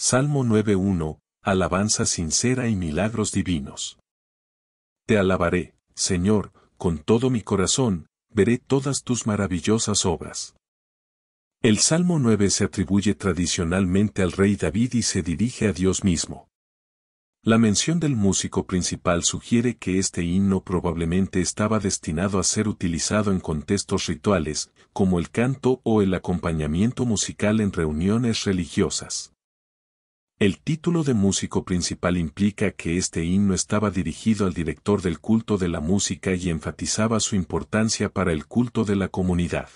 Salmo 9.1, Alabanza sincera y milagros divinos. Te alabaré, Señor, con todo mi corazón, veré todas tus maravillosas obras. El Salmo 9 se atribuye tradicionalmente al rey David y se dirige a Dios mismo. La mención del músico principal sugiere que este himno probablemente estaba destinado a ser utilizado en contextos rituales, como el canto o el acompañamiento musical en reuniones religiosas. El título de músico principal implica que este himno estaba dirigido al director del culto de la música y enfatizaba su importancia para el culto de la comunidad.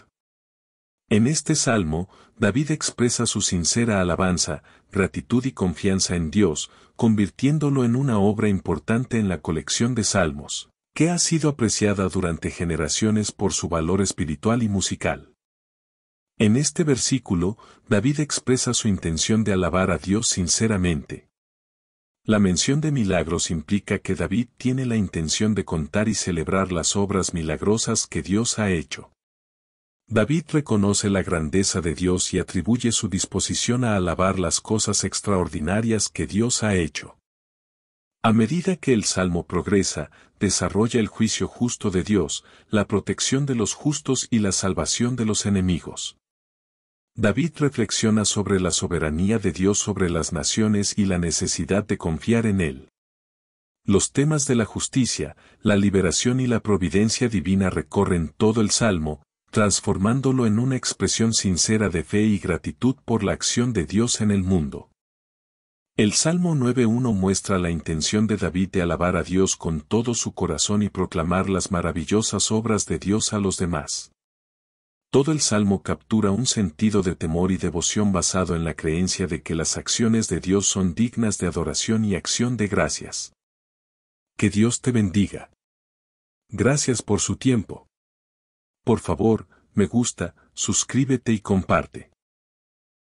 En este salmo, David expresa su sincera alabanza, gratitud y confianza en Dios, convirtiéndolo en una obra importante en la colección de salmos, que ha sido apreciada durante generaciones por su valor espiritual y musical. En este versículo, David expresa su intención de alabar a Dios sinceramente. La mención de milagros implica que David tiene la intención de contar y celebrar las obras milagrosas que Dios ha hecho. David reconoce la grandeza de Dios y atribuye su disposición a alabar las cosas extraordinarias que Dios ha hecho. A medida que el Salmo progresa, desarrolla el juicio justo de Dios, la protección de los justos y la salvación de los enemigos. David reflexiona sobre la soberanía de Dios sobre las naciones y la necesidad de confiar en Él. Los temas de la justicia, la liberación y la providencia divina recorren todo el Salmo, transformándolo en una expresión sincera de fe y gratitud por la acción de Dios en el mundo. El Salmo 9.1 muestra la intención de David de alabar a Dios con todo su corazón y proclamar las maravillosas obras de Dios a los demás. Todo el salmo captura un sentido de temor y devoción basado en la creencia de que las acciones de Dios son dignas de adoración y acción de gracias. Que Dios te bendiga. Gracias por su tiempo. Por favor, me gusta, suscríbete y comparte.